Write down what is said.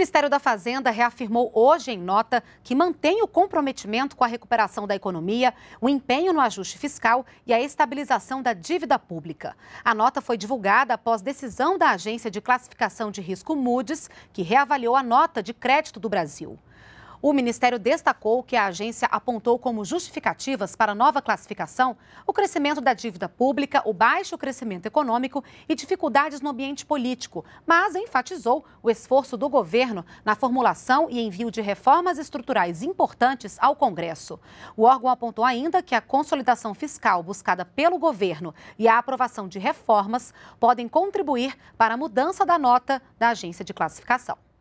Ministério da Fazenda reafirmou hoje em nota que mantém o comprometimento com a recuperação da economia, o empenho no ajuste fiscal e a estabilização da dívida pública. A nota foi divulgada após decisão da Agência de Classificação de Risco Moody's, que reavaliou a nota de crédito do Brasil. O Ministério destacou que a agência apontou como justificativas para a nova classificação o crescimento da dívida pública, o baixo crescimento econômico e dificuldades no ambiente político, mas enfatizou o esforço do governo na formulação e envio de reformas estruturais importantes ao Congresso. O órgão apontou ainda que a consolidação fiscal buscada pelo governo e a aprovação de reformas podem contribuir para a mudança da nota da agência de classificação.